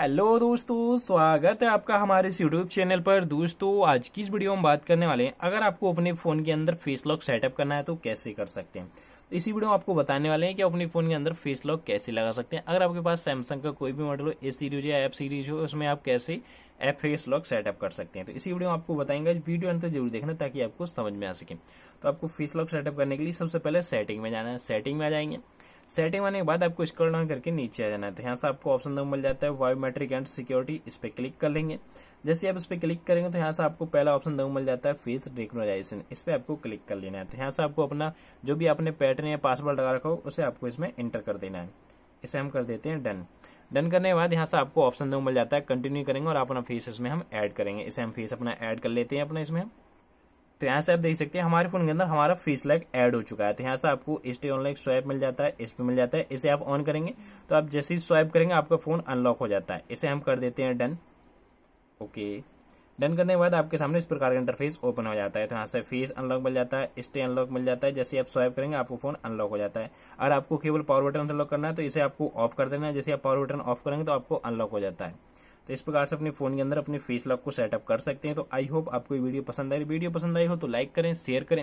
hello दोस्तों स्वागत है आपका हमारे इस यूट्यूब चैनल पर दोस्तों आज की इस वीडियो में बात करने वाले हैं अगर आपको अपने फ़ोन के अंदर फेस लॉक सेटअप करना है तो कैसे कर सकते हैं तो इसी वीडियो में आपको बताने वाले हैं कि अपने फ़ोन के अंदर फेस लॉक कैसे लगा सकते हैं अगर आपके पास सैमसंग का कोई भी मॉडल हो ए सीरीज या एप सीरीज हो उसमें आप कैसे ऐप फेस लॉक सेटअप कर सकते हैं तो इसी वीडियो में आपको बताएंगे वीडियो अंतर जरूर देखना ताकि आपको समझ में आ सके तो आपको फेस लॉक सेटअप करने के लिए सबसे पहले सेटिंग में जाना है सेटिंग में आ जाएंगे सेटिंग आने के बाद आपको स्क्रॉल डाउन करके नीचे आ जाना है तो यहाँ से आपको ऑप्शन दो मिल जाता है बायोमेट्रिक एंड सिक्योरिटी इस पर क्लिक कर लेंगे जैसे आप इस पर क्लिक करेंगे तो यहाँ से आपको पहला ऑप्शन दो मिल जाता है फेस रिकनोजाइजेशन इस पर आपको क्लिक कर लेना है तो यहाँ से आपको अपना जो भी आपने पैटर्न या पासवर्ड लगा रखा हो उसे आपको इसमें एंटर कर देना है इसे हम कर देते हैं डन डन करने के बाद यहाँ से आपको ऑप्शन दो मिल जाता है कंटिन्यू करेंगे और अपना फेस इसमें हम ऐड करेंगे इसे हम फेस अपना ऐड कर लेते हैं अपना इसमें तो यहाँ से आप देख सकते हैं हमारे फोन के अंदर हमारा फेस लैग ऐड हो चुका है तो यहाँ से आपको एस ऑनलाइन स्वाइप मिल जाता है इस पर मिल जाता है इसे आप ऑन करेंगे तो आप जैसे ही स्वाइप करेंगे आपका फोन अनलॉक हो जाता है इसे हम कर देते हैं डन ओके डन करने के बाद आपके सामने इस प्रकार का इंटरफेस ओपन हो जाता है तो यहाँ से फेस अनलॉक मिल जाता है स्टे अनलॉक मिल जाता है जैसे आप स्वाइप करेंगे आपको फोन अनलॉक हो जाता है और आपको केवल पावर बटन अनलॉक करना है तो इसे आपको ऑफ कर देना है जैसे आप पावर बटन ऑफ करेंगे तो आपको अनलॉक हो जाता है तो इस प्रकार से अपने फोन के अंदर अपने फेस लॉक को सेटअप कर सकते हैं तो आई होप आपको ये वीडियो पसंद आई वीडियो पसंद आई हो तो लाइक करें शेयर करें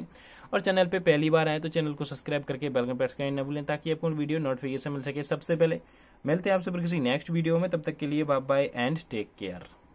और चैनल पर पहली बार आए तो चैनल को सब्सक्राइब करके बेलकन प्रेस करें न भूलें ताकि आपको वीडियो नोटिफिकेशन मिल सके सबसे पहले मिलते हैं आपसे फिर किसी नेक्स्ट वीडियो में तब तक के लिए bye bye and take care